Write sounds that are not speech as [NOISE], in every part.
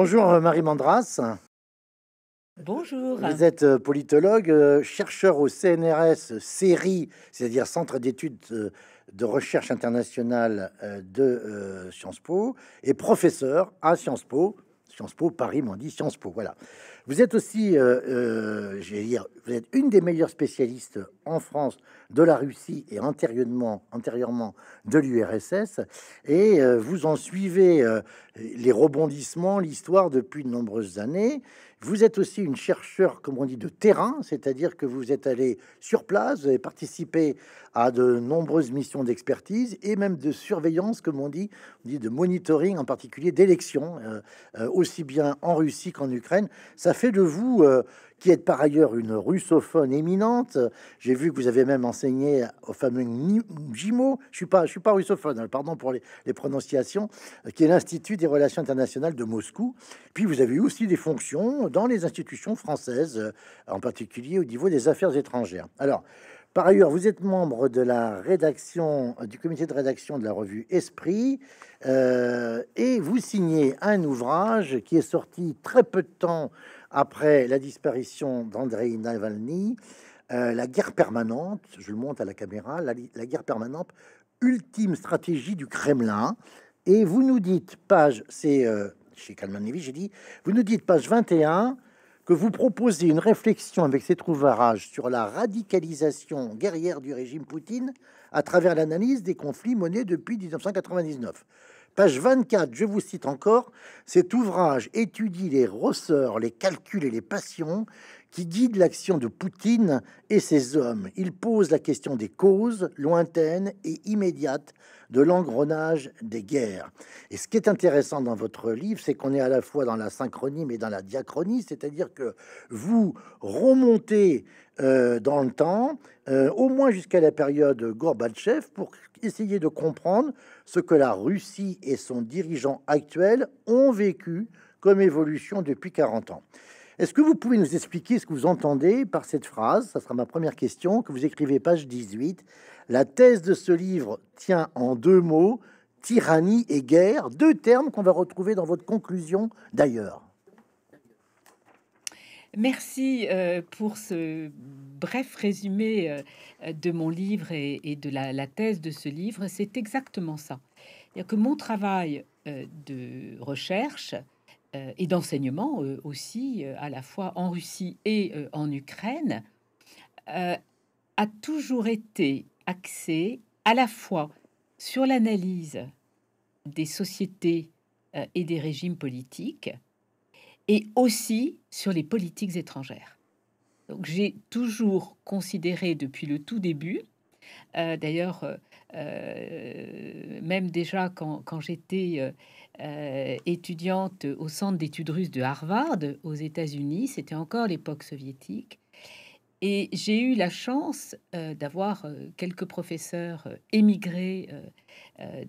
Bonjour euh, Marie Mandras. Bonjour. Vous êtes euh, politologue, euh, chercheur au CNRS série, c'est-à-dire Centre d'études de recherche internationale de Sciences Po, et professeur à Sciences Po, Sciences Po Paris, m'ont dit Sciences Po, voilà. Vous êtes aussi, euh, euh dire, vous êtes une des meilleures spécialistes en France de la Russie et antérieurement, antérieurement de l'URSS. Et euh, vous en suivez euh, les rebondissements, l'histoire depuis de nombreuses années. Vous êtes aussi une chercheur, comme on dit, de terrain, c'est-à-dire que vous êtes allé sur place, et participé à de nombreuses missions d'expertise et même de surveillance, comme on dit, de monitoring, en particulier d'élections, euh, euh, aussi bien en Russie qu'en Ukraine. Ça fait de vous euh, qui est par ailleurs une russophone éminente. J'ai vu que vous avez même enseigné au fameux JIMO, je suis pas, je suis pas russophone, hein, pardon pour les, prononciations, euh, qui est l'Institut des relations internationales de Moscou. Puis vous avez eu aussi des fonctions dans les institutions françaises, euh, en particulier au niveau des affaires étrangères. Alors, par ailleurs, vous êtes membre de la rédaction du comité de rédaction de la revue Esprit euh, et vous signez un ouvrage qui est sorti très peu de temps après la disparition d'Andrei Navalny, euh, la guerre permanente, je le monte à la caméra, la, guerre permanente, ultime stratégie du Kremlin. Et vous nous dites, page, c'est euh, chez dit, vous nous dites, page 21, que vous proposez une réflexion avec ces trouvailles sur la radicalisation guerrière du régime Poutine à travers l'analyse des conflits menés depuis 1999. Page 24, je vous cite encore, cet ouvrage étudie les ressorts, les calculs et les passions qui guident l'action de Poutine et ses hommes. Il pose la question des causes lointaines et immédiates de l'engrenage des guerres. Et ce qui est intéressant dans votre livre, c'est qu'on est à la fois dans la synchronie mais dans la diachronie, c'est-à-dire que vous remontez euh, dans le temps, euh, au moins jusqu'à la période Gorbatchev, pour essayer de comprendre ce que la Russie et son dirigeant actuel ont vécu comme évolution depuis 40 ans. Est-ce que vous pouvez nous expliquer ce que vous entendez par cette phrase Ça sera ma première question, que vous écrivez page 18. La thèse de ce livre tient en deux mots, tyrannie et guerre, deux termes qu'on va retrouver dans votre conclusion d'ailleurs. Merci euh, pour ce bref résumé euh, de mon livre et de la thèse de ce livre. C'est exactement ça. que mon travail euh, de recherche et d'enseignement aussi, à la fois en Russie et en Ukraine, a toujours été axé à la fois sur l'analyse des sociétés et des régimes politiques, et aussi sur les politiques étrangères. Donc j'ai toujours considéré depuis le tout début, euh, d'ailleurs euh, euh, même déjà quand, j'étais étudiante au centre d'études russes de Harvard aux États-Unis, c'était encore l'époque soviétique, et j'ai eu la chance d'avoir quelques professeurs émigrés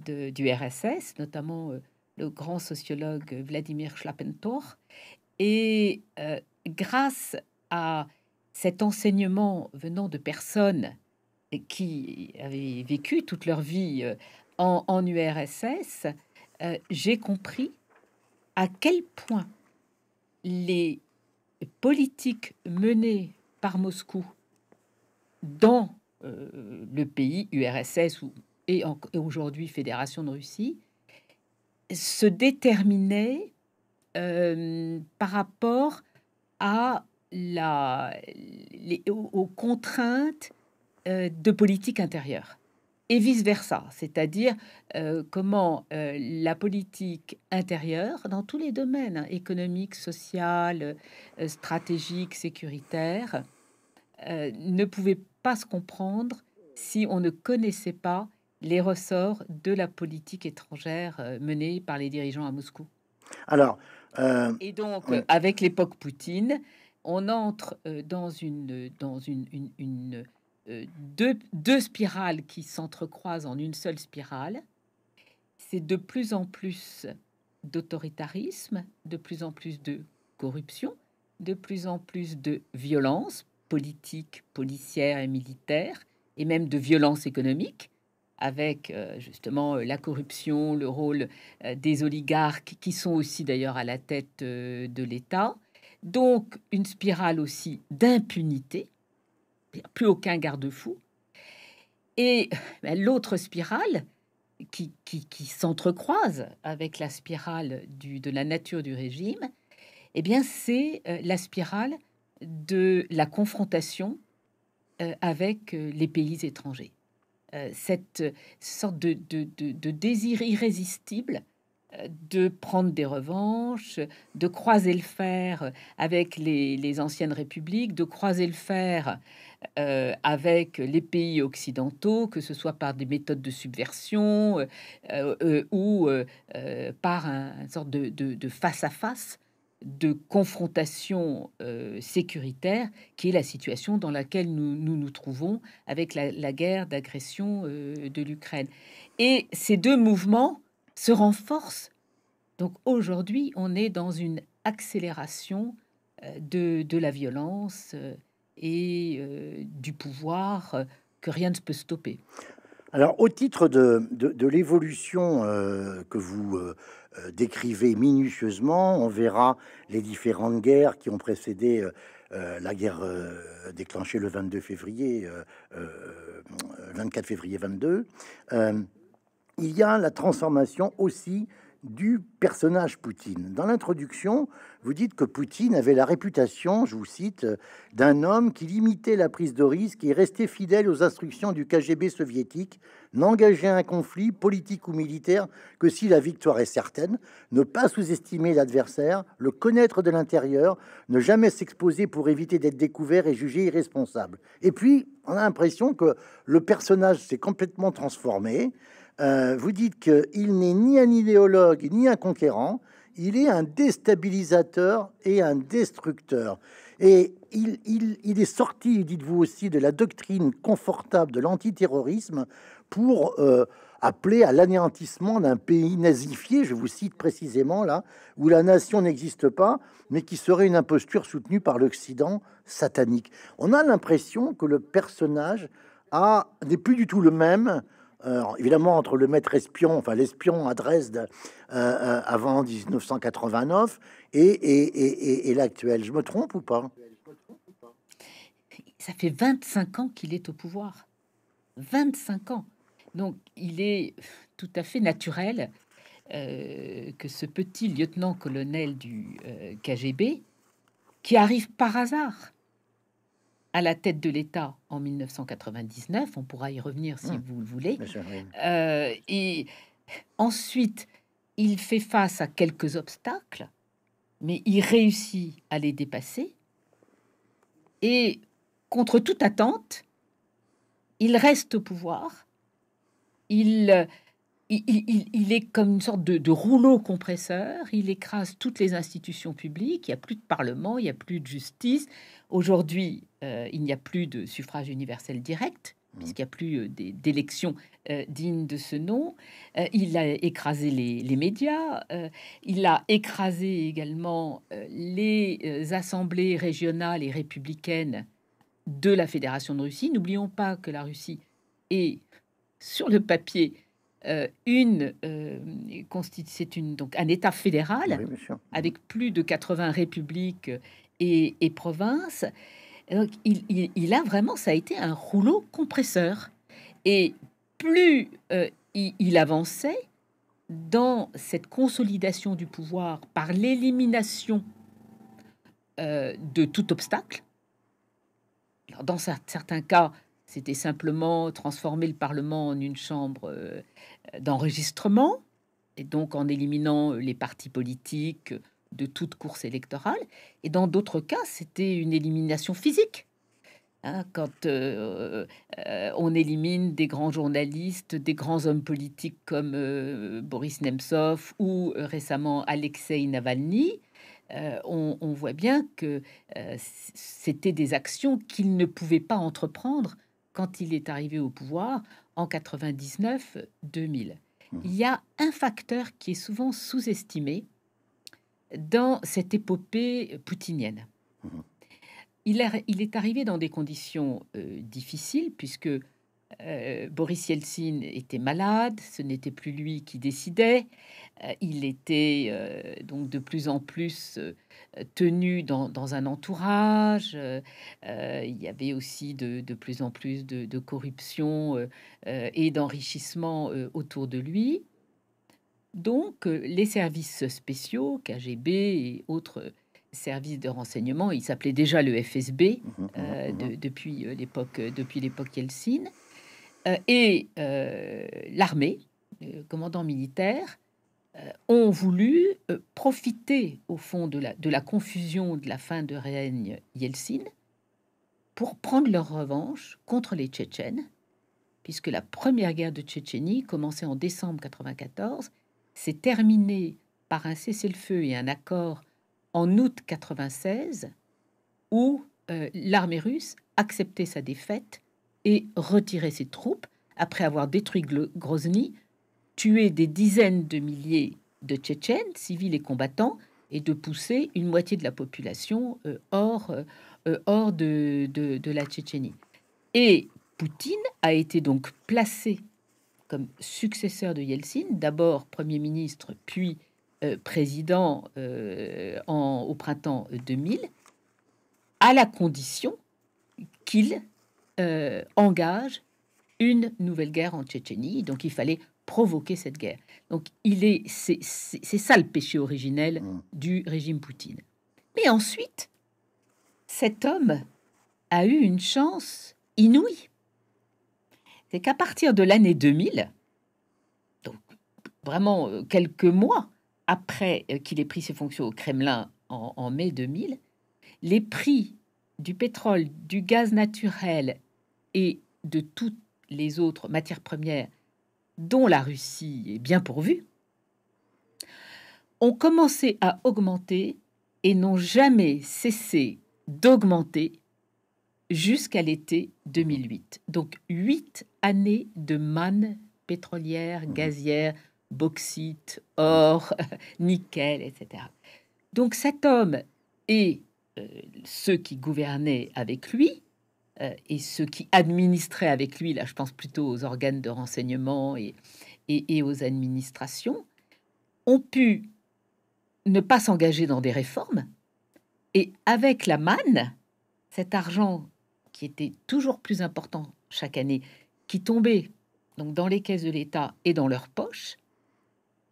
du RSS, notamment le grand sociologue Vladimir Schlappentor. Et euh, grâce à cet enseignement venant de personnes qui avaient vécu toute leur vie euh, en, URSS, euh, j'ai compris à quel point les politiques menées par Moscou dans le pays URSS ou, et aujourd'hui Fédération de Russie se déterminait euh, par rapport à la, aux, contraintes euh, de politique intérieure et vice-versa, c'est-à-dire euh, comment la politique intérieure, dans tous les domaines, économiques, hein, économique, social, euh, stratégique, sécuritaire, ne pouvait pas se comprendre si on ne connaissait pas les ressorts de la politique étrangère euh, menée par les dirigeants à Moscou. Alors. Euh, et donc, avec l'époque Poutine, on entre euh, dans une. deux, deux spirales qui s'entrecroisent en une seule spirale. C'est de plus en plus d'autoritarisme, de plus en plus de corruption, de plus en plus de violence politique, policière et militaire, et même de violence économique avec euh, justement euh, la corruption, le rôle euh, des oligarques qui sont aussi d'ailleurs à la tête de l'État. Donc une spirale aussi d'impunité, plus aucun garde-fou. Et ben, l'autre spirale qui, qui, qui s'entrecroise avec la spirale de la nature du régime, eh bien c'est la spirale de la confrontation avec les pays étrangers. Euh, cette sorte de, désir irrésistible euh, de prendre des revanches, de croiser le fer avec les, anciennes républiques, de croiser le fer euh, avec les pays occidentaux, que ce soit par des méthodes de subversion ou par un, une sorte de face-à-face. face à face de confrontation euh, sécuritaire qui est la situation dans laquelle nous nous, trouvons avec la, guerre d'agression euh, de l'Ukraine. Et ces deux mouvements se renforcent. Donc aujourd'hui, on est dans une accélération euh, de, la violence et du pouvoir que rien ne peut stopper. Alors, au titre de, l'évolution euh, que vous euh, euh, décrivez minutieusement, on verra les différentes guerres qui ont précédé la guerre déclenchée le 22 février, 24 février 22. il y a la transformation aussi du personnage Poutine. Dans l'introduction, vous dites que Poutine avait la réputation, je vous cite, d'un homme qui limitait la prise de risque et restait fidèle aux instructions du KGB soviétique, n'engager un conflit politique ou militaire que si la victoire est certaine, ne pas sous-estimer l'adversaire, le connaître de l'intérieur, ne jamais s'exposer pour éviter d'être découvert et jugé irresponsable. Et puis, on a l'impression que le personnage s'est complètement transformé. Euh, vous dites qu'il n'est ni un idéologue ni un conquérant, il est un déstabilisateur et un destructeur. Et il, est sorti, dites-vous aussi, de la doctrine confortable de l'antiterrorisme pour euh, appeler à l'anéantissement d'un pays nazifié, je vous cite précisément là, où la nation n'existe pas, mais qui serait une imposture soutenue par l'Occident satanique. On a l'impression que le personnage n'est plus du tout le même évidemment entre le maître espion, enfin l'espion à Dresde euh, euh, avant 1989 et, l'actuel. Je me trompe ou pas Ça fait 25 ans qu'il est au pouvoir. 25 ans. Donc il est tout à fait naturel euh, que ce petit lieutenant-colonel du KGB, qui arrive par hasard, à la tête de l'État en 1999. On pourra y revenir si hmm. vous le voulez. Euh, et ensuite, il fait face à quelques obstacles, mais il réussit à les dépasser. Et contre toute attente, il reste au pouvoir. Il il, est comme une sorte de, rouleau compresseur, il écrase toutes les institutions publiques, il n'y a plus de parlement, il n'y a plus de justice. Aujourd'hui, euh, il n'y a plus de suffrage universel direct, mmh. puisqu'il n'y a plus euh, d'élections euh, dignes de ce nom. il a écrasé les, les médias, il a écrasé également les assemblées régionales et républicaines de la Fédération de Russie. N'oublions pas que la Russie est, sur le papier, euh, une, euh, constitue c'est une, donc un État fédéral avec plus de 80 républiques et, provinces. il, a vraiment, ça a été un rouleau compresseur. Et plus euh, il, avançait dans cette consolidation du pouvoir par l'élimination de tout obstacle, dans certains cas, c'était simplement transformer le Parlement en une chambre euh, d'enregistrement, et donc en éliminant euh, les partis politiques de toute course électorale. Et dans d'autres cas, c'était une élimination physique. Hein, quand euh, on élimine des grands journalistes, des grands hommes politiques comme Boris Nemtsov ou récemment Alexei Navalny, on, on, voit bien que c'était des actions qu'ils ne pouvaient pas entreprendre quand il est arrivé au pouvoir en 99-2000. Mhm. Il y a un facteur qui est souvent sous-estimé dans cette épopée poutinienne. Mhm. Il, est arrivé dans des conditions euh, difficiles puisque euh, Boris Yeltsin était malade, ce n'était plus lui qui décidait. Euh, il était euh, donc de plus en plus tenu dans, un entourage. il y avait aussi de, plus en plus de, corruption et d'enrichissement autour de lui. Donc les services spéciaux, KGB et autres services de renseignement. Il s'appelait déjà le FSB mmh, mmh, mmh, depuis l'époque depuis l'époque Yeltsin. Euh, et euh, l'armée, le commandant militaire, euh, ont voulu profiter au fond de la, confusion de la fin de règne Yeltsin pour prendre leur revanche contre les Tchétchènes, puisque la première guerre de Tchétchénie, commencée en décembre 1994, s'est terminée par un cessez-le-feu et un accord en août 1996, où l'armée russe acceptait sa défaite et retirer ses troupes après avoir détruit Grozny, tué des dizaines de milliers de Tchétchènes, civils et combattants, et de pousser une moitié de la population euh, hors, euh, euh, hors de, de, la Tchétchénie. Et Poutine a été donc placé comme successeur de Yeltsin, d'abord Premier ministre, puis président en, au printemps 2000, à la condition qu'il euh, engage une nouvelle guerre en Tchétchénie. Donc il fallait provoquer cette guerre. Donc il est, c'est, ça le péché originel mm. du régime Poutine. Mais ensuite, cet homme a eu une chance inouïe. C'est qu'à partir de l'année 2000, donc vraiment euh, quelques mois après euh, qu'il ait pris ses fonctions au Kremlin en mai 2000, les prix du pétrole, du gaz naturel et de toutes les autres matières premières dont la Russie est bien pourvue, ont commencé à augmenter et n'ont jamais cessé d'augmenter jusqu'à l'été 2008. Donc huit années de manne pétrolière, mmh. gazière, bauxite, or, [LAUGHS] nickel, etc. Donc cet homme et euh, ceux qui gouvernaient avec lui euh, et ceux qui administraient avec lui, là je pense plutôt aux organes de renseignement et, aux administrations, ont pu ne pas s'engager dans des réformes. Et avec la manne, cet argent qui était toujours plus important chaque année, qui tombait donc dans les caisses de l'État et dans leurs poches,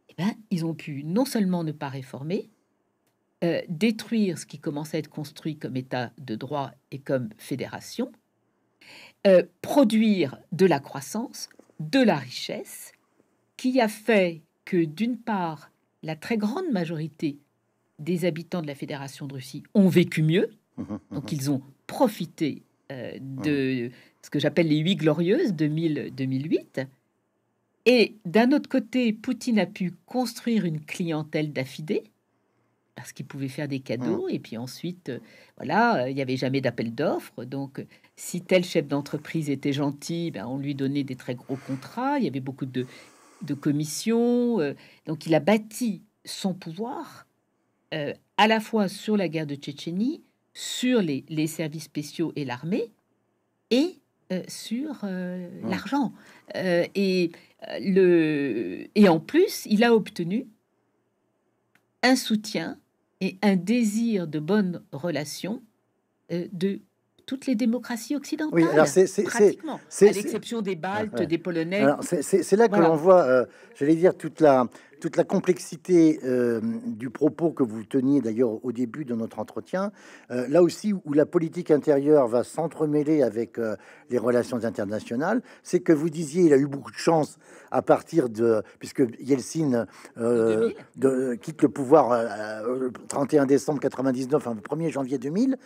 eh ben, ils ont pu non seulement ne pas réformer, euh, détruire ce qui commençait à être construit comme État de droit et comme fédération, euh, produire de la croissance, de la richesse, qui a fait que d'une part, la très grande majorité des habitants de la Fédération de Russie ont vécu mieux, mmh, mmh, donc mmh. ils ont profité euh, de ce que j'appelle les huit glorieuses 2000-2008. Et d'un autre côté, Poutine a pu construire une clientèle d'affidés parce qu'il pouvait faire des cadeaux. Mmh. Et puis ensuite, euh, voilà, euh, il n'y avait jamais d'appel d'offres. Donc, euh, si tel chef d'entreprise était gentil, ben, on lui donnait des très gros contrats. Il y avait beaucoup de, de commissions. donc, il a bâti son pouvoir à la fois sur la guerre de Tchétchénie, sur les, les services spéciaux et l'armée, et sur mmh. l'argent. et, le, et en plus, il a obtenu un soutien et un désir de bonne relation euh, de toutes les démocraties occidentales. Oui, alors c'est, pratiquement, à l'exception des Baltes, des Polonais. c'est, là que l'on voit, je euh, j'allais dire, toute la, toute la complexité euh, du propos que vous teniez d'ailleurs au début de notre entretien, euh, là aussi où la politique intérieure va s'entremêler avec euh, les relations internationales, c'est que vous disiez il a eu beaucoup de chance à partir de puisque Yeltsin de, quitte le pouvoir le 31 décembre 99, 1er hein, janvier 2000,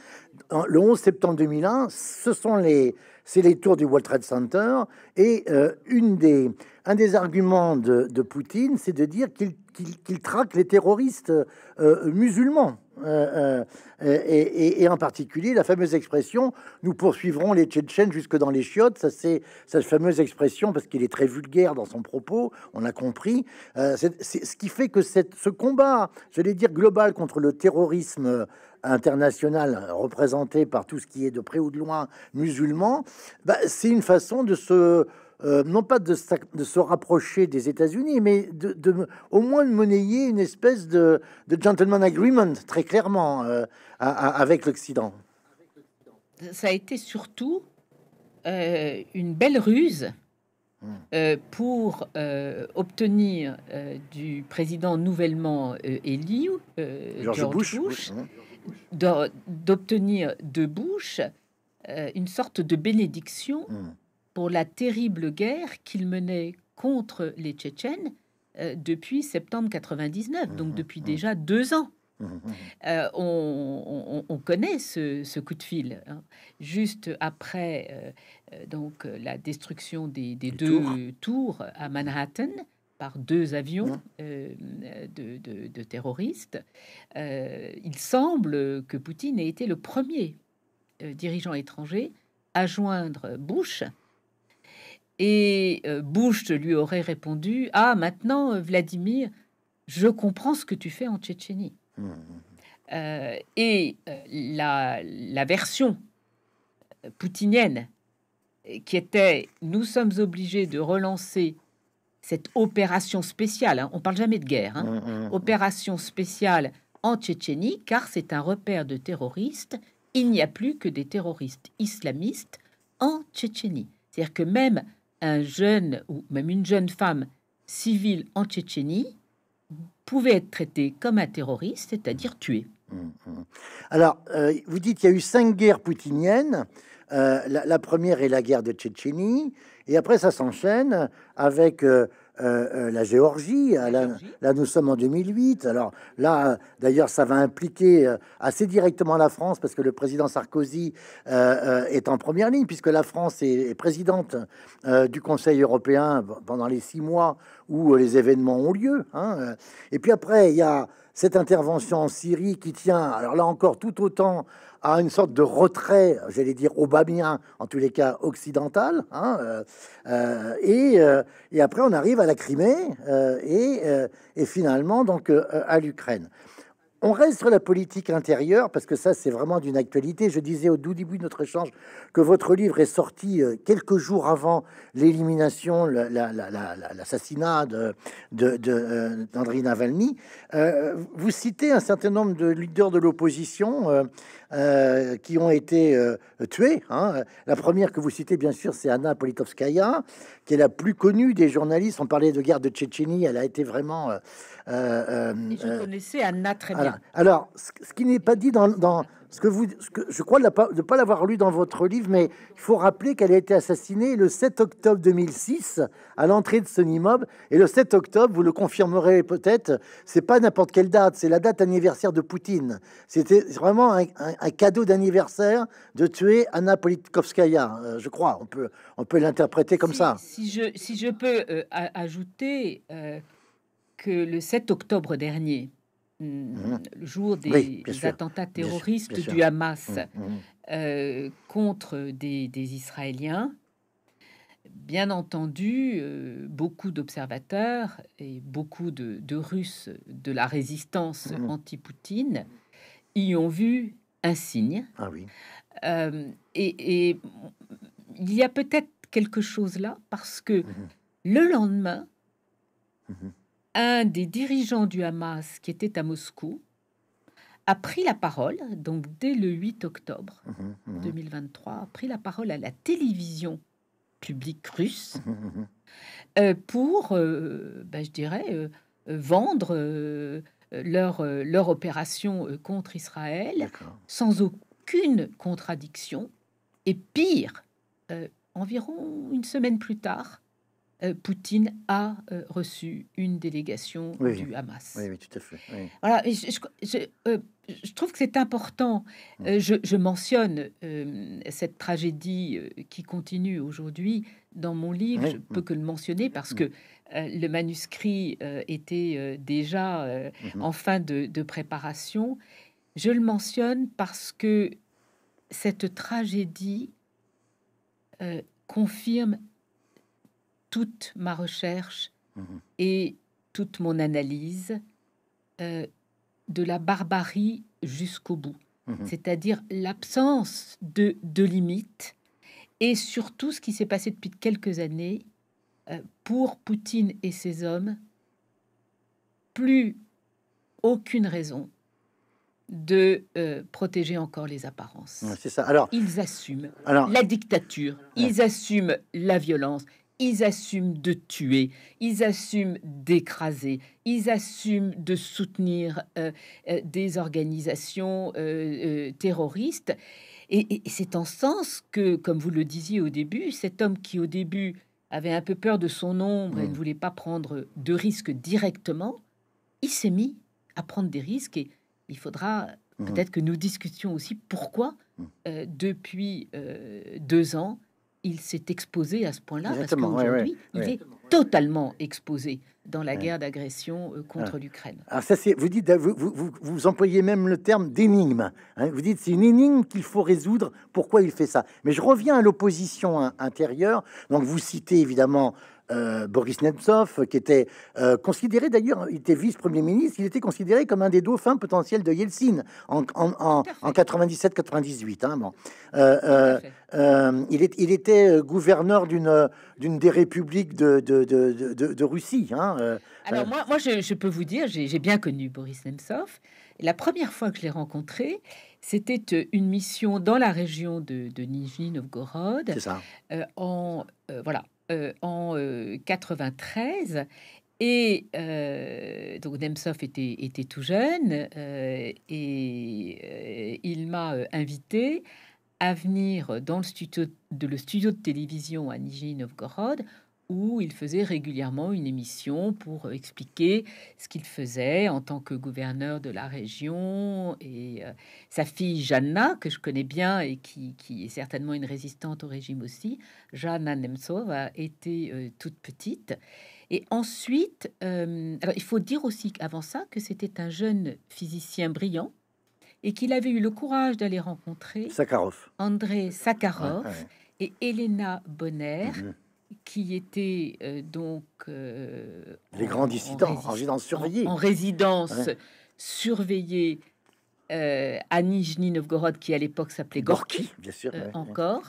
le 11 septembre 2001, ce sont les c'est les tours du World Trade Center. Et euh, une des, un des arguments de, Poutine, c'est de dire qu'il qu traque les terroristes euh, musulmans. Euh, et, en particulier la fameuse expression nous poursuivrons les Tchétchènes jusque dans les chiottes. Ça, c'est cette fameuse expression parce qu'il est très vulgaire dans son propos. On a compris. c'est ce qui fait que cette, ce combat, je vais dire global contre le terrorisme International représenté par tout ce qui est de près ou de loin musulman, bah, c'est une façon de se euh, non pas de, de, se rapprocher des États-Unis, mais de, au moins de monnayer une espèce de, gentleman agreement, très clairement, euh, avec l'Occident. Ça a été surtout euh, une belle ruse hmm. pour obtenir du président nouvellement élu, George, Bush, hmm d'obtenir de Bush euh, une sorte de bénédiction hmm. pour la terrible guerre qu'il menait contre les Tchétchènes euh, depuis septembre 1999, donc hmm, depuis hmm. déjà deux ans. Euh, on, connaît ce, coup de fil. Hein. Juste après donc la destruction des, deux tours à Manhattan, par deux avions mmh. euh, de, terroristes, euh, il semble que Poutine ait été le premier euh, dirigeant étranger à joindre Bush. Et Bush lui aurait répondu Ah, maintenant, Vladimir, je comprends ce que tu fais en Tchétchénie. Mmh, mmh, et la, la version poutinienne qui était Nous sommes obligés de relancer cette opération spéciale, on hein, on parle jamais de guerre, hein, mm, mm, mm. opération spéciale en Tchétchénie, car c'est un repère de terroristes. Il n'y a plus que des terroristes islamistes en Tchétchénie. C'est-à-dire que même un jeune ou même une jeune femme civile en Tchétchénie pouvait être traitée comme un terroriste, c'est-à-dire tuée. Alors, euh, vous dites qu'il y a eu cinq guerres poutiniennes. Euh, la, première est la guerre de Tchétchénie, et après ça s'enchaîne avec euh, euh, la ah, Géorgie. là, nous sommes en 2008. Alors là, d'ailleurs, ça va impliquer assez directement la France, parce que le président Sarkozy est en première ligne, puisque la France est, présidente du Conseil européen pendant les six mois où les événements ont lieu. Hein, et puis après, il y a cette intervention en Syrie qui tient, alors là encore, tout autant à une sorte de retrait, j'allais dire au obamien, en tous les cas occidental. Hein, euh, euh, euh, et, après, on arrive à la Crimée et, et, finalement donc à l'Ukraine. On reste sur la politique intérieure, parce que ça, c'est vraiment d'une actualité. Je disais au tout début de notre échange que votre livre est sorti euh, quelques jours avant l'élimination, l'assassinat de, de, euh, Navalny. Euh, vous citez un certain nombre de leaders de l'opposition qui ont été tués. Hein. La première que vous citez, bien sûr, c'est Anna Politkovskaya, qui est la plus connue des journalistes. On parlait de guerre de Tchétchénie, elle a été vraiment. Euh, euh, je euh, connaissais Anna très bien. Alors, ce qui n'est pas dit dans, que vous, je crois de ne pas l'avoir lu dans votre livre, mais il faut rappeler qu'elle a été assassinée le 7 octobre 2006 à l'entrée de son immeuble. Et le 7 octobre, vous le confirmerez peut-être, c'est pas n'importe quelle date, c'est la date anniversaire de Poutine. C'était vraiment un, cadeau d'anniversaire de tuer Anna Politkovskaya, euh, je crois. On peut, on peut l'interpréter comme ça. Si je, si je peux euh, ajouter euh, que le 7 octobre dernier, Hein? le jour des, attentats terroristes du Hamas hum, hum, hum. Euh, contre des, Israéliens. Bien entendu, euh, beaucoup d'observateurs et beaucoup de, Russes de la résistance anti-Poutine y ont vu un signe. Ah oui. Euh, et, et, il y a peut-être quelque chose là parce que le lendemain, un des dirigeants du Hamas qui était à Moscou a pris la parole, donc dès le 8 octobre 2023, mmh, mmh, mmh. a pris la parole à la télévision publique russe euh, pour, euh, ben, je dirais, euh, vendre leur opération contre Israël sans aucune contradiction. Et pire, environ une semaine plus tard, euh, Poutine a euh, reçu une délégation du Hamas. Oui, oui, tout à fait. Voilà, euh, je, trouve que c'est important. Mm. Je, mentionne cette tragédie qui continue aujourd'hui dans mon livre. Je peux que le mentionner parce mm. que le manuscrit était déjà mm-hmm. en fin de, préparation. Je le mentionne parce que cette tragédie confirme toute ma recherche mhm. et toute mon analyse euh, de la barbarie jusqu'au bout, mhm. c'est-à-dire l'absence de, limites et surtout ce qui s'est passé depuis quelques années euh, pour Poutine et ses hommes, plus aucune raison de euh, protéger encore les apparences. ça. Alors, ils assument la dictature, ils assument la violence, ils assument de tuer, ils assument d'écraser, ils assument de soutenir euh, euh, des organisations euh, terroristes. Et, c'est en sens que, comme vous le disiez au début, cet homme qui au début avait un peu peur de son ombre et ne mm. voulait pas prendre de risques directement, il s'est mis à prendre des risques et il faudra mm. peut-être que nous discutions aussi pourquoi, mm. depuis deux ans, il s'est exposé à ce point-là, parce qu'aujourd'hui, il est totalement exposé dans la guerre d'agression euh, contre ah. l'Ukraine. Ah, vous dites, euh, vous, employez même le terme d'énigme. Hein. Vous dites, c'est une énigme qu'il faut résoudre. Pourquoi il fait ça Mais je reviens à l'opposition intérieure. Donc vous citez évidemment euh, Boris Nemtsov, qui était euh, considéré d'ailleurs, il était vice-premier ministre, il était considéré comme un des dauphins potentiels de Yeltsin en, 97-98. Hein, bon. Euh, il, il, était gouverneur d'une des républiques de, de, Russie. Hein, Alors moi, je, peux vous dire, j'ai bien connu Boris Nemtsov. La première fois que je l'ai rencontré, c'était une mission dans la région de, de Novgorod. C'est en voilà, euh, en 93 euh, et euh, donc Nemtsov était, tout jeune et il m'a invité à venir dans le studio de, studio de télévision à Nijni Novgorod où il faisait régulièrement une émission pour expliquer ce qu'il faisait en tant que gouverneur de la région. Et euh, sa fille Jeanna, que je connais bien et qui, qui, est certainement une résistante au régime aussi, Jeanna Nemtsov, a été euh, toute petite. Et ensuite, euh, alors il faut dire aussi avant ça que c'était un jeune physicien brillant et qu'il avait eu le courage d'aller rencontrer Sakharov. André Sakharov et Elena Bonner. Mhm qui étaient euh, donc euh, les grands dissidents en, résidence surveillée, en, résidence euh, à Nijni Novgorod, qui à l'époque s'appelait Gorky, bien sûr, encore.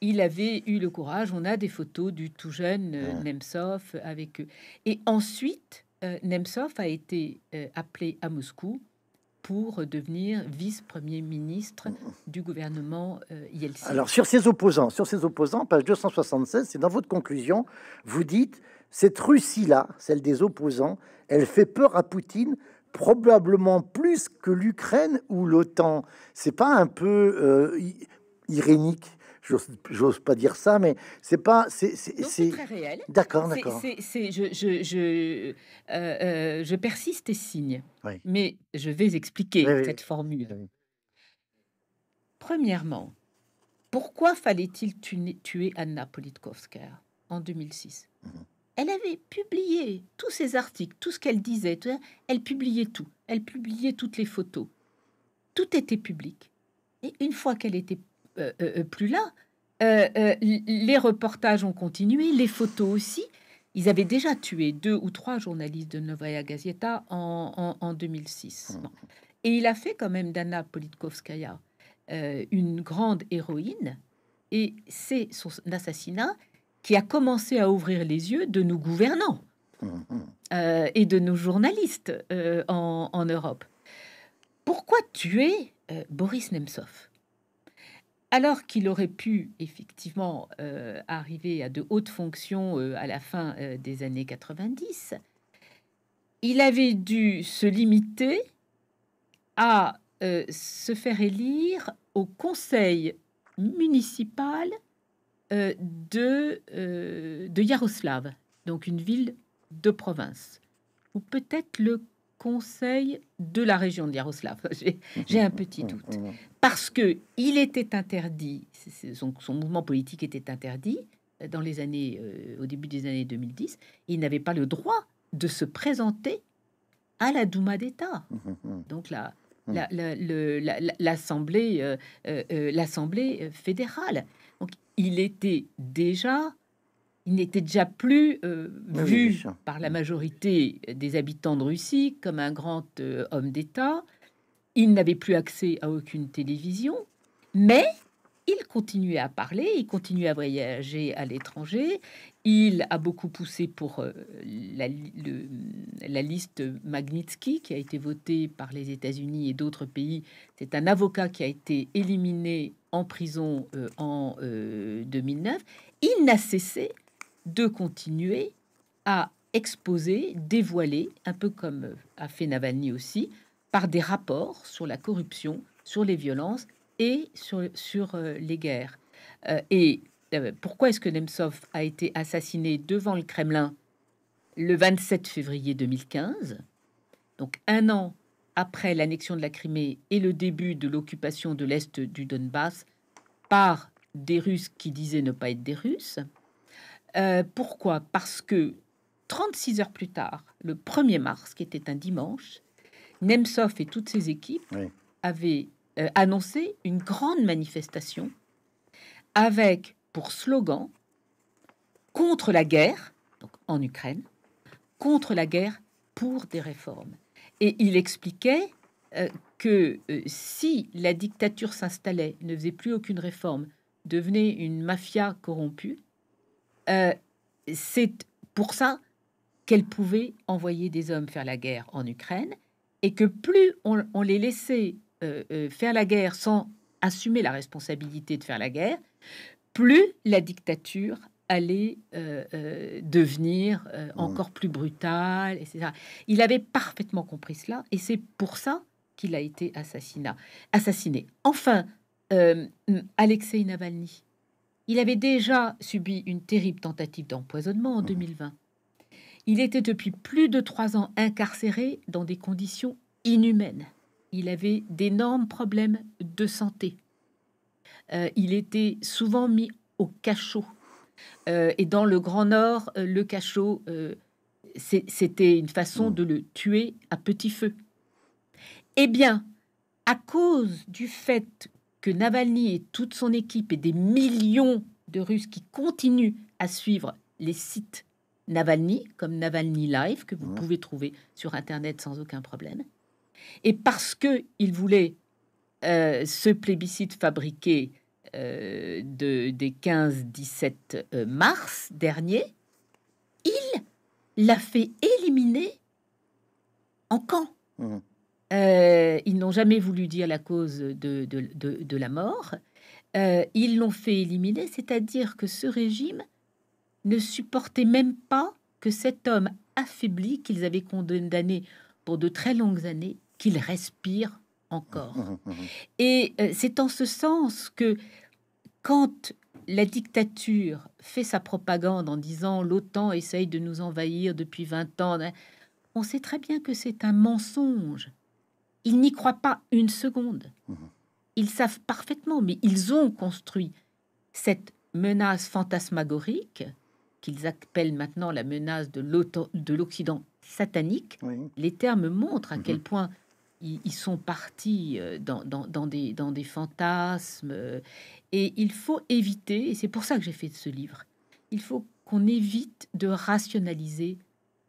Il avait eu le courage. On a des photos du tout jeune Nemtsov avec eux. Et ensuite, Nemtsov a été appelé à Moscou pour devenir vice-premier ministre du gouvernement euh, Yeltsin. Alors sur ses opposants, sur ses opposants, page 276, c'est dans votre conclusion, vous dites cette Russie-là, celle des opposants, elle fait peur à Poutine probablement plus que l'Ukraine ou l'OTAN. C'est pas un peu euh, irénique j'ose pas dire ça, mais c'est pas, c'est, très réel. D'accord, d'accord. C'est, je, je, je, euh, euh, persiste et signe, mais je vais expliquer cette formule. Premièrement, pourquoi fallait-il tuer Anna Politkovska en 2006 mhm. Elle avait publié tous ses articles, tout ce qu'elle disait, elle publiait tout, elle publiait toutes les photos, tout était public. Et une fois qu'elle était euh, euh, euh, plus là. les reportages ont continué, les photos aussi. Ils avaient déjà tué deux ou trois journalistes de Novaya Gazeta en, 2006. Mmh. Et il a fait quand même d'Anna Politkovskaya une grande héroïne. Et c'est son assassinat qui a commencé à ouvrir les yeux de nos gouvernants mmh. et de nos journalistes en, Europe. Pourquoi tuer Boris Nemtsov alors qu'il aurait pu effectivement euh, arriver à de hautes fonctions euh, à la fin euh, des années 90, il avait dû se limiter à se faire élire au conseil municipal de, de Yaroslav, donc une ville de province, ou peut-être le conseil de la région de Yaroslav. [LAUGHS] J'ai un petit mm, doute. Mm, mm. Parce que il était interdit, son, mouvement politique était interdit euh, dans les années, euh, au début des années 2010. Il n'avait pas le droit de se présenter à la Douma d'État. Donc là, l'Assemblée fédérale. Donc il était déjà il n'était déjà plus euh, vu par la majorité des habitants de Russie comme un grand euh, homme d'État. Il n'avait plus accès à aucune télévision, mais il continuait à parler, il continuait à voyager à l'étranger. Il a beaucoup poussé pour euh, la, liste Magnitsky qui a été votée par les États-Unis et d'autres pays. C'est un avocat qui a été éliminé en prison en 2009. Il n'a cessé de continuer à exposer, dévoiler, un peu comme euh, a fait Navalny aussi, par des rapports sur la corruption, sur les violences et sur, sur euh, les guerres. Euh, et pourquoi est-ce que Nemtsov a été assassiné devant le Kremlin le 27 février 2015, donc un an après l'annexion de la Crimée et le début de l'occupation de l'Est du Donbass par des Russes qui disaient ne pas être des Russes euh, pourquoi Parce que 36 heures plus tard, le 1er mars, qui était un dimanche, Nemtsov et toutes ses équipes avaient euh, annoncé une grande manifestation avec pour slogan contre la guerre, donc en Ukraine, contre la guerre pour des réformes. Et il expliquait euh, que si la dictature s'installait, ne faisait plus aucune réforme, devenait une mafia corrompue, euh, c'est pour ça qu'elle pouvait envoyer des hommes faire la guerre en Ukraine et que plus on, les laissait euh, euh, faire la guerre sans assumer la responsabilité de faire la guerre, plus la dictature allait devenir mm. encore plus brutale, Il avait parfaitement compris cela et c'est pour ça qu'il a été assassiné. Enfin, Alexei Navalny, il avait déjà subi une terrible tentative d'empoisonnement en 2020. Mmh. Il était depuis plus de trois ans incarcéré dans des conditions inhumaines. Il avait d'énormes problèmes de santé. Euh, il était souvent mis au cachot. Euh, et dans le Grand Nord, euh, le cachot, c'était une façon mmh. de le tuer à petit feu. Eh bien, à cause du fait que Navalny et toute son équipe et des millions de Russes qui continuent à suivre les sites Navalny, comme Navalny Live, que vous pouvez trouver sur Internet sans aucun problème. Et parce il voulait euh, ce plébiscite fabriqué euh, de, des 15-17 euh, mars dernier, il l'a fait éliminer en camp. Mmh. Euh, ils n'ont jamais voulu dire la cause de, la mort. Euh, ils l'ont fait éliminer, c'est-à-dire que ce régime ne supportait même pas que cet homme affaibli qu'ils avaient condamné pour de très longues années, qu'il respire encore. Mmh, mmh, mmh. Et euh, c'est en ce sens que quand la dictature fait sa propagande en disant l'OTAN essaye de nous envahir depuis 20 ans, hein, on sait très bien que c'est un mensonge ils n'y croient pas une seconde. Mhm. Ils savent parfaitement, mais ils ont construit cette menace fantasmagorique qu'ils appellent maintenant la menace de l'Occident satanique. Les termes montrent à mhm. quel point ils, sont partis euh, dans, des, dans des fantasmes. Et il faut éviter, et c'est pour ça que j'ai fait ce livre, il faut qu'on évite de rationaliser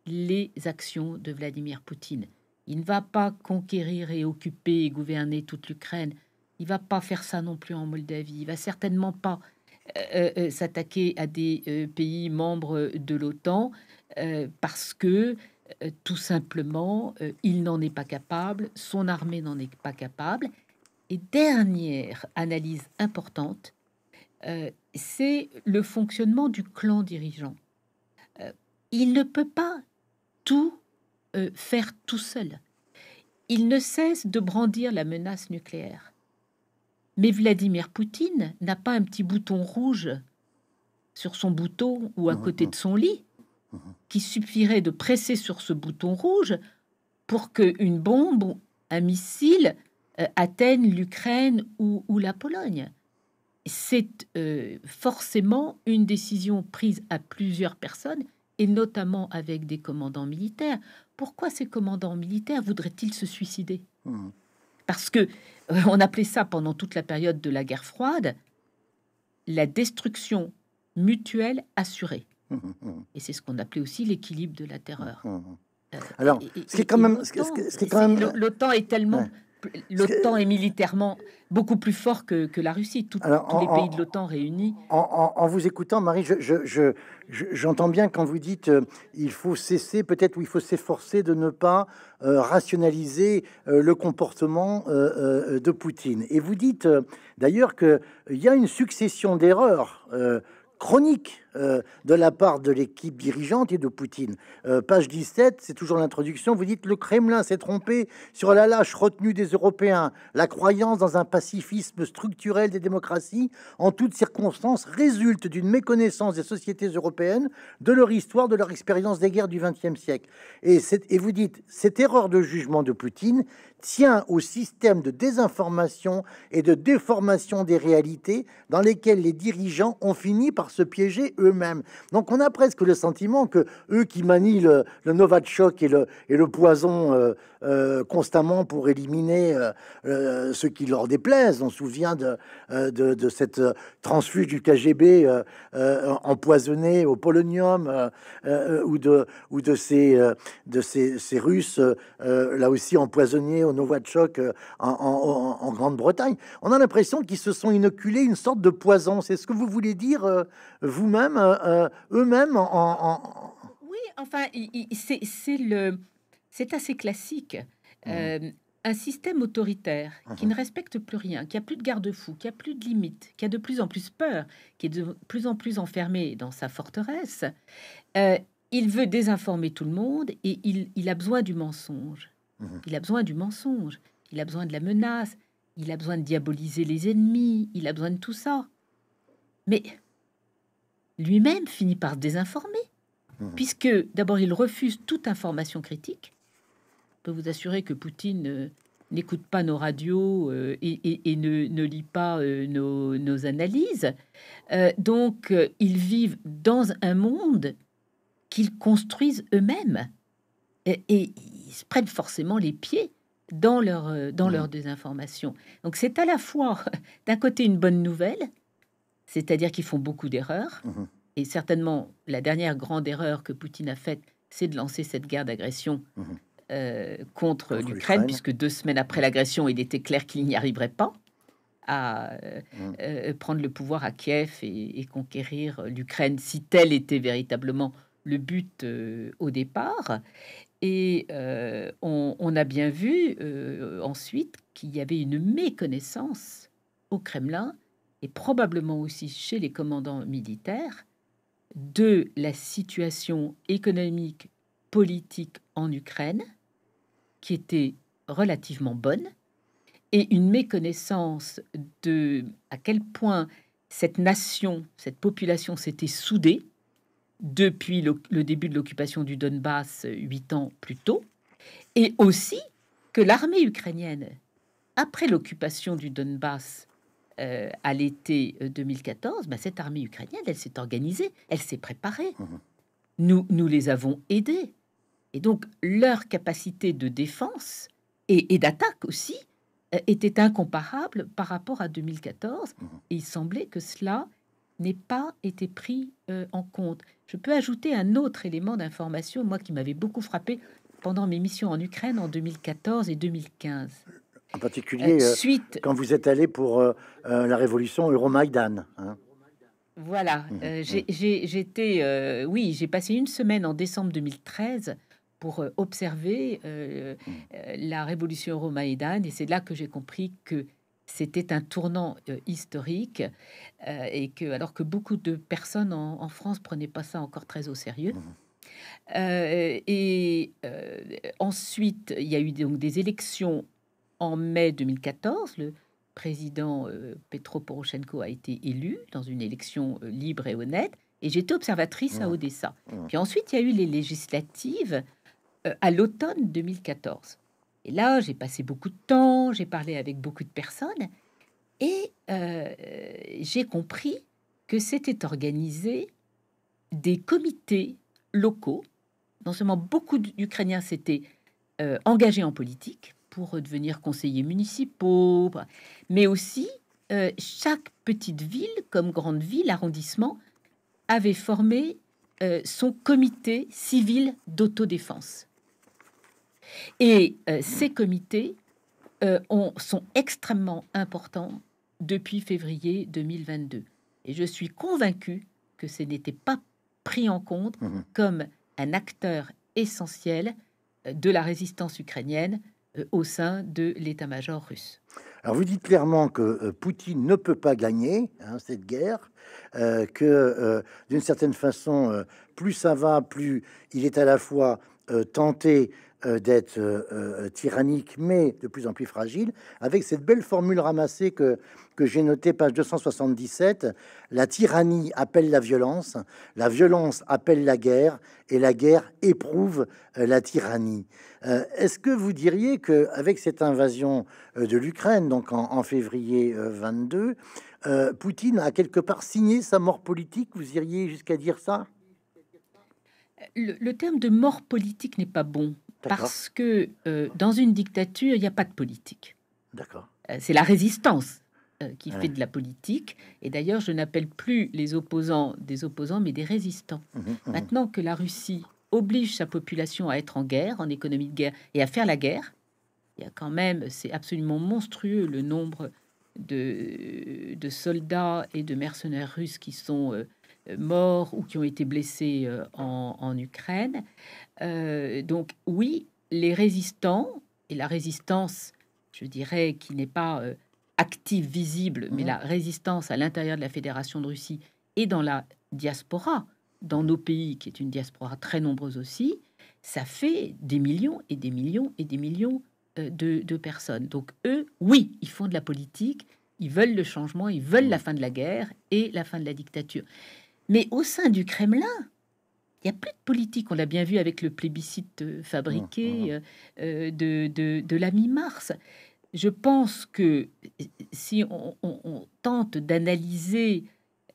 les actions de Vladimir Poutine. Il ne va pas conquérir et occuper et gouverner toute l'Ukraine. Il ne va pas faire ça non plus en Moldavie. Il va certainement pas euh, euh, euh, s'attaquer à des pays membres de l'OTAN parce que tout simplement, il n'en est pas capable, son armée n'en est pas capable. Et dernière analyse importante, c'est le fonctionnement du clan dirigeant. il ne peut pas tout euh, faire tout seul. Il ne cesse de brandir la menace nucléaire. Mais Vladimir Poutine n'a pas un petit bouton rouge sur son bouton ou à côté de son lit qui suffirait de presser sur ce bouton rouge pour qu'une bombe ou un missile euh, atteigne l'Ukraine ou, la Pologne. C'est euh, forcément une décision prise à plusieurs personnes et notamment avec des commandants militaires pourquoi ces commandants militaires voudraient-ils se suicider hmm. Parce que euh, on appelait ça pendant toute la période de la guerre froide la destruction mutuelle assurée. Hmm. Et c'est ce qu'on appelait aussi l'équilibre de la terreur. Hmm. Euh, Alors, c'est ce qui quand même, l'OTAN est tellement L'OTAN est militairement beaucoup plus fort que, la Russie, Tout, tous les pays de l'OTAN réunis. En, vous écoutant, Marie, je, J'entends bien quand vous dites euh, il faut cesser, peut-être ou il faut s'efforcer de ne pas euh, rationaliser euh, le comportement de Poutine. Et vous dites d'ailleurs qu'il y a une succession d'erreurs chronique euh, de la part de l'équipe dirigeante et de Poutine. Euh, page 17, c'est toujours l'introduction, vous dites le Kremlin s'est trompé sur la lâche retenue des Européens, la croyance dans un pacifisme structurel des démocraties en toutes circonstances résulte d'une méconnaissance des sociétés européennes, de leur histoire, de leur expérience des guerres du XXe siècle. Et, et vous dites, cette erreur de jugement de Poutine tient au système de désinformation et de déformation des réalités dans lesquelles les dirigeants ont fini par se piéger eux-mêmes. Donc on a presque le sentiment que eux qui manient le, Novachok et le, et le poison euh, euh, constamment pour éliminer euh, euh, ceux qui leur déplaisent. On se souvient de, de, cette transfuge du KGB empoisonné au polonium ou de, ou de ces, de ces, ces Russes là aussi empoisonnés au Novatchok en, en, en Grande-Bretagne. On a l'impression qu'ils se sont inoculés une sorte de poison. C'est ce que vous voulez dire vous-même, eux-mêmes en, en enfin, c'est le, c'est assez classique. Mmh. Euh, un système autoritaire qui mmh. ne respecte plus rien, qui a plus de garde-fous, qui a plus de limites, qui a de plus en plus peur, qui est de plus en plus enfermé dans sa forteresse, euh, il veut désinformer tout le monde et il, a besoin du mensonge. Mmh. Il a besoin du mensonge, il a besoin de la menace, il a besoin de diaboliser les ennemis, il a besoin de tout ça. Mais lui-même finit par désinformer, puisque d'abord il refuse toute information critique, peut vous assurer que Poutine euh, n'écoute pas nos radios euh, et, ne, lit pas euh, nos, analyses. donc, ils vivent dans un monde qu'ils construisent eux-mêmes. Et, ils se prennent forcément les pieds dans leur, dans désinformation. Donc, c'est à la fois, [LAUGHS] d'un côté, une bonne nouvelle, c'est-à-dire qu'ils font beaucoup d'erreurs. Mmh et certainement, la dernière grande erreur que Poutine a faite, c'est de lancer cette guerre d'agression. Mmh euh, contre, l'Ukraine, puisque deux semaines après l'agression, il était clair qu'il n'y arriverait pas à euh, euh, prendre le pouvoir à Kiev et, conquérir l'Ukraine, si tel était véritablement le but au départ. Et on, on, a bien vu ensuite qu'il y avait une méconnaissance au Kremlin et probablement aussi chez les commandants militaires de la situation économique, politique en Ukraine qui était relativement bonne et une méconnaissance de à quel point cette nation, cette population s'était soudée depuis le, début de l'occupation du Donbass euh, huit ans plus tôt, et aussi que l'armée ukrainienne, après l'occupation du Donbass euh, à l'été 2014, euh, bah, cette armée ukrainienne, elle s'est organisée, elle s'est préparée. Mmh nous, nous les avons aidés. Et donc, leur capacité de défense et, d'attaque aussi euh, était incomparable par rapport à 2014. Mmh. Et il semblait que cela n'ait pas été pris euh, en compte. Je peux ajouter un autre élément d'information, moi qui m'avait beaucoup frappé pendant mes missions en Ukraine en 2014 et 2015. En particulier, euh, suite... quand vous êtes allé pour la révolution Euromaidan. Hein. Voilà, mmh. Mmh. j'ai oui, j'ai passé une semaine en décembre 2013 pour euh, observer euh, mm. euh, la révolution romaïdane. Et c'est là que j'ai compris que c'était un tournant historique et que alors que beaucoup de personnes en, en, France prenaient pas ça encore très au sérieux. Mm. et ensuite, il y a eu donc des élections en mai 2014. Le président Petro Poroshenko a été élu dans une élection libre et honnête. Et j'étais observatrice à mm. Odessa. Puis ensuite, il y a eu les législatives euh, à l'automne 2014. Et là, j'ai passé beaucoup de temps, j'ai parlé avec beaucoup de personnes et euh, j'ai compris que c'était organisé des comités locaux. Non seulement beaucoup d'Ukrainiens s'étaient euh, engagés en politique pour devenir conseillers municipaux, mais aussi chaque petite ville, comme grande ville, arrondissement, avait formé son comité civil d'autodéfense. Et euh, ces comités euh, sont extrêmement importants depuis février 2022. Et je suis convaincu que ce n'était pas pris en compte mmh comme un acteur essentiel euh, de la résistance ukrainienne au sein de l'état-major russe. Alors vous dites clairement que Poutine ne peut pas gagner hein, cette guerre, que d'une certaine façon, plus ça va, plus il est à la fois tenté euh, d'être euh, euh, tyrannique, mais de plus en plus fragile, avec cette belle formule ramassée que, j'ai notée, page 277, la tyrannie appelle la violence, la violence appelle la guerre, et la guerre éprouve la tyrannie. Est-ce que vous diriez que avec cette invasion de l'Ukraine, donc en, février 22, Poutine a quelque part signé sa mort politique, vous iriez jusqu'à dire ça le terme de mort politique n'est pas bon parce que euh, dans une dictature, il n'y a pas de politique. D'accord. Euh, c'est la résistance euh, qui fait de la politique. Et d'ailleurs, je n'appelle plus les opposants des opposants, mais des résistants. Mmh, mmh, mmh. Maintenant que la Russie oblige sa population à être en guerre, en économie de guerre, et à faire la guerre, il y a quand même, c'est absolument monstrueux le nombre de, soldats et de mercenaires russes qui sont morts ou qui ont été blessés en, en Ukraine. Euh, donc oui, les résistants, et la résistance, je dirais, qui n'est pas euh, active, visible, mais mhm. la résistance à l'intérieur de la Fédération de Russie et dans la diaspora, dans nos pays, qui est une diaspora très nombreuse aussi, ça fait des millions et des millions et des millions euh, de, personnes. Donc eux, oui, ils font de la politique, ils veulent le changement, ils veulent la mhm. fin de la guerre et la fin de la dictature. Mais au sein du Kremlin, il n'y a plus de politique. On l'a bien vu avec le plébiscite euh, fabriqué ah, euh, euh, de, la mi-mars. Je pense que si on, tente d'analyser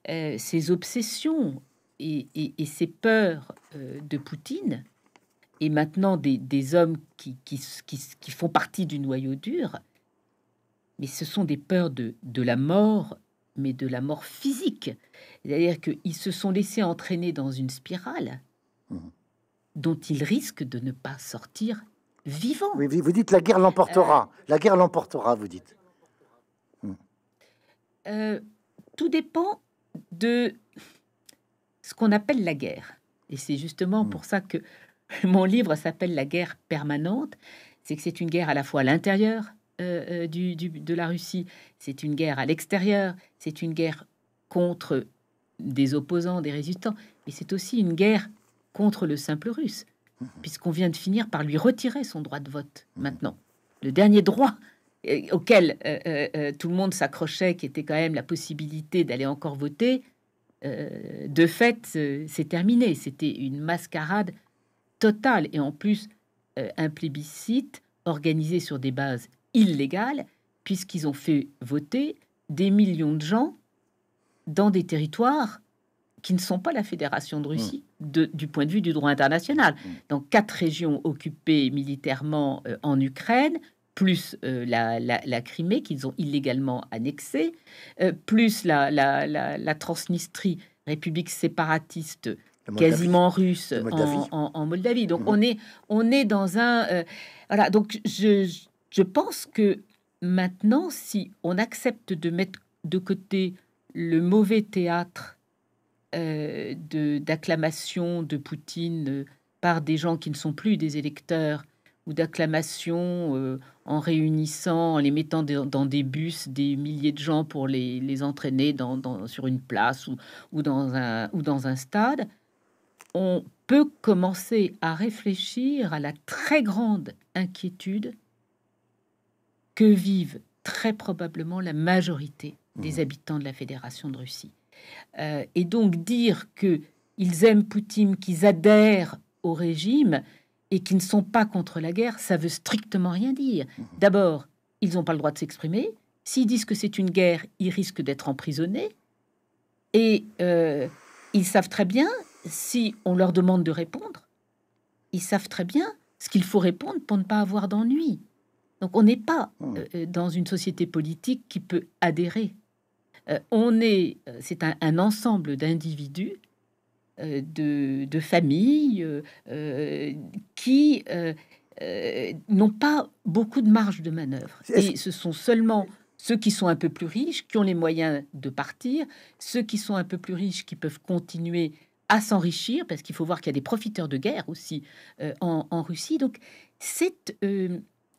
ces obsessions et, et, ces peurs de Poutine, et maintenant des, hommes qui, qui, font partie du noyau dur, mais ce sont des peurs de, de la mort, mais de la mort physique. C'est-à-dire qu'ils se sont laissés entraîner dans une spirale mhm. dont ils risquent de ne pas sortir vivants. vous dites la guerre l'emportera. Euh. la guerre l'emportera, vous dites. Mhm. Euh, tout dépend de ce qu'on appelle la guerre. Et c'est justement mhm. pour ça que [LAUGHS] mon livre s'appelle La guerre permanente. C'est que c'est une guerre à la fois à l'intérieur, euh, euh, de la Russie. C'est une guerre à l'extérieur, c'est une guerre contre des opposants, des résistants, mais c'est aussi une guerre contre le simple russe, mhm. puisqu'on vient de finir par lui retirer son droit de vote mhm. maintenant. Le dernier droit euh, auquel tout le monde s'accrochait, qui était quand même la possibilité d'aller encore voter, de fait, c'est terminé. C'était une mascarade totale et en plus un plébiscite organisé sur des bases illégale, puisqu'ils ont fait voter des millions de gens dans des territoires qui ne sont pas la Fédération de Russie mmh. de, du point de vue du droit international. Mmh. Donc quatre régions occupées militairement euh, en Ukraine, plus euh, la, la, Crimée qu'ils ont illégalement annexée, euh, plus la, la, Transnistrie, république séparatiste quasiment russe en, Moldavie. Donc mmh. on, est, on est dans un... voilà, donc je je pense que maintenant, si on accepte de mettre de côté le mauvais théâtre euh, d'acclamation de, Poutine euh, par des gens qui ne sont plus des électeurs, ou d'acclamation euh, en réunissant, en les mettant dans des bus, des milliers de gens pour les, entraîner sur une place ou, ou dans un stade, on peut commencer à réfléchir à la très grande inquiétude que vivent très probablement la majorité des mmh. habitants de la Fédération de Russie. Euh, et donc dire que aiment Poutine, qu'ils adhèrent au régime et qu'ils ne sont pas contre la guerre, ça veut strictement rien dire. Mmh. D'abord, ils n'ont pas le droit de s'exprimer. S'ils disent que c'est une guerre, ils risquent d'être emprisonnés. Et euh, ils savent très bien, si on leur demande de répondre, ils savent très bien ce qu'il faut répondre pour ne pas avoir d'ennui. Donc on n'est pas ah euh, dans une société politique qui peut adhérer. Euh, on est, euh, c'est un, ensemble d'individus, de, familles, qui n'ont pas beaucoup de marge de manœuvre. Et ce sont seulement ceux qui sont un peu plus riches, qui ont les moyens de partir, ceux qui sont un peu plus riches, qui peuvent continuer à s'enrichir, parce qu'il faut voir qu'il y a des profiteurs de guerre aussi en, Russie. Donc c'est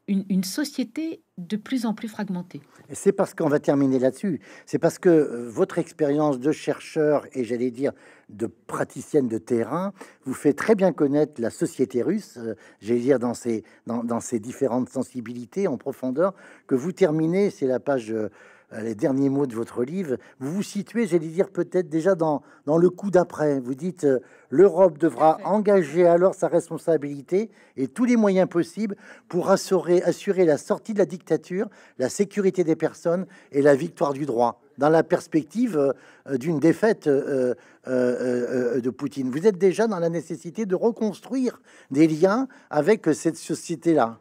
une, société de plus en plus fragmentée. C'est parce qu'on va terminer là-dessus. C'est parce que euh, votre expérience de chercheur et j'allais dire de praticienne de terrain vous fait très bien connaître la société russe, euh, j'allais dire dans ses, dans ses différentes sensibilités en profondeur, que vous terminez, c'est la page euh, euh, les derniers mots de votre livre, vous vous situez, j'allais dire peut-être déjà dans, dans le coup d'après. Vous dites, euh, l'Europe devra engager alors sa responsabilité et tous les moyens possibles pour assurer, assurer la sortie de la dictature, la sécurité des personnes et la victoire du droit, dans la perspective euh, d'une défaite de Poutine. Vous êtes déjà dans la nécessité de reconstruire des liens avec cette société-là.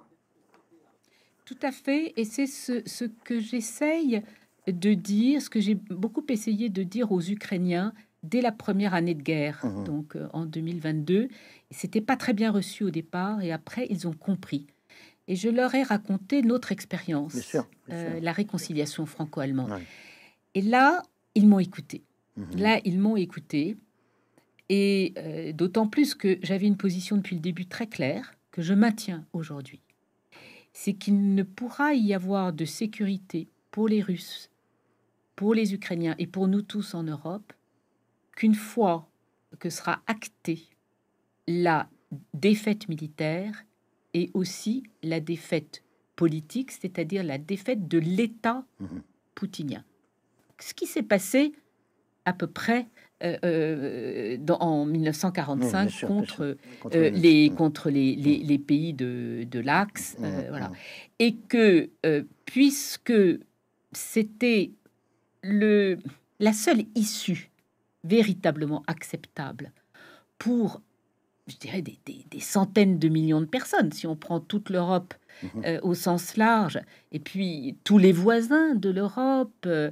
Tout à fait, et c'est ce, que j'essaye de dire ce que j'ai beaucoup essayé de dire aux Ukrainiens dès la première année de guerre, mmh. donc euh, en 2022. C'était pas très bien reçu au départ et après ils ont compris. Et je leur ai raconté notre expérience, euh, la réconciliation franco-allemande. Et là, ils m'ont écouté. Mmh. Là, ils m'ont écouté. Et euh, d'autant plus que j'avais une position depuis le début très claire, que je maintiens aujourd'hui. C'est qu'il ne pourra y avoir de sécurité pour les Russes pour les Ukrainiens et pour nous tous en Europe qu'une fois que sera actée la défaite militaire et aussi la défaite politique, c'est-à-dire la défaite de l'État mhm. poutinien. Ce qui s'est passé à peu près euh, euh, en 1945 euh, contre, les, contre les, mhm. les, pays de, de l'Axe. Mhm, voilà. Et que, puisque c'était le, la seule issue véritablement acceptable pour, je dirais, des, centaines de millions de personnes, si on prend toute l'Europe mhm. euh, au sens large, et puis tous les voisins de l'Europe, euh,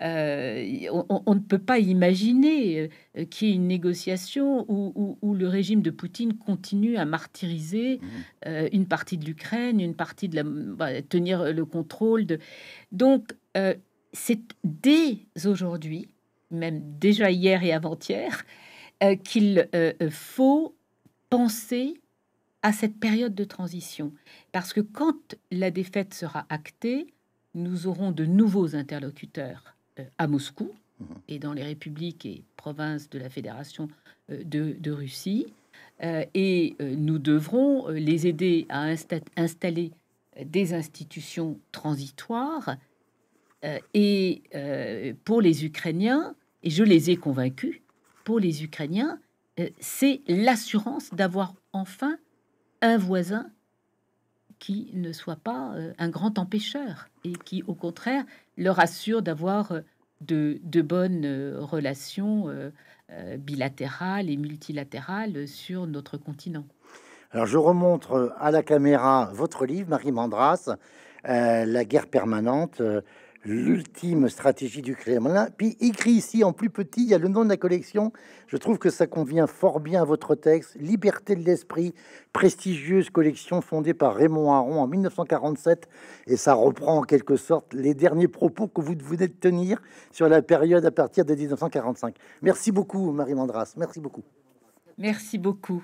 euh, on, ne peut pas imaginer qu'il y ait une négociation où, le régime de Poutine continue à martyriser mhm. une partie de l'Ukraine, une partie de la... Bah, tenir le contrôle de... Donc, c'est dès aujourd'hui, même déjà hier et avant-hier, euh, qu'il euh, euh, faut penser à cette période de transition. Parce que quand la défaite sera actée, nous aurons de nouveaux interlocuteurs à Moscou mhm. et dans les républiques et provinces de la Fédération de, Russie. et nous devrons les aider à installer des institutions transitoires euh, et euh, pour les Ukrainiens, et je les ai convaincus, pour les Ukrainiens, euh, c'est l'assurance d'avoir enfin un voisin qui ne soit pas un grand empêcheur et qui, au contraire, leur assure d'avoir de, bonnes relations bilatérales et multilatérales sur notre continent. Alors, je remontre à la caméra votre livre, Marie Mandras, La guerre permanente l'ultime stratégie du Kremlin. Puis écrit ici en plus petit, il y a le nom de la collection. Je trouve que ça convient fort bien à votre texte. Liberté de l'esprit, prestigieuse collection fondée par Raymond Aron en 1947. Et ça reprend en quelque sorte les derniers propos que vous venez de tenir sur la période à partir de 1945. Merci beaucoup, Marie Mandras. Merci beaucoup. Merci beaucoup.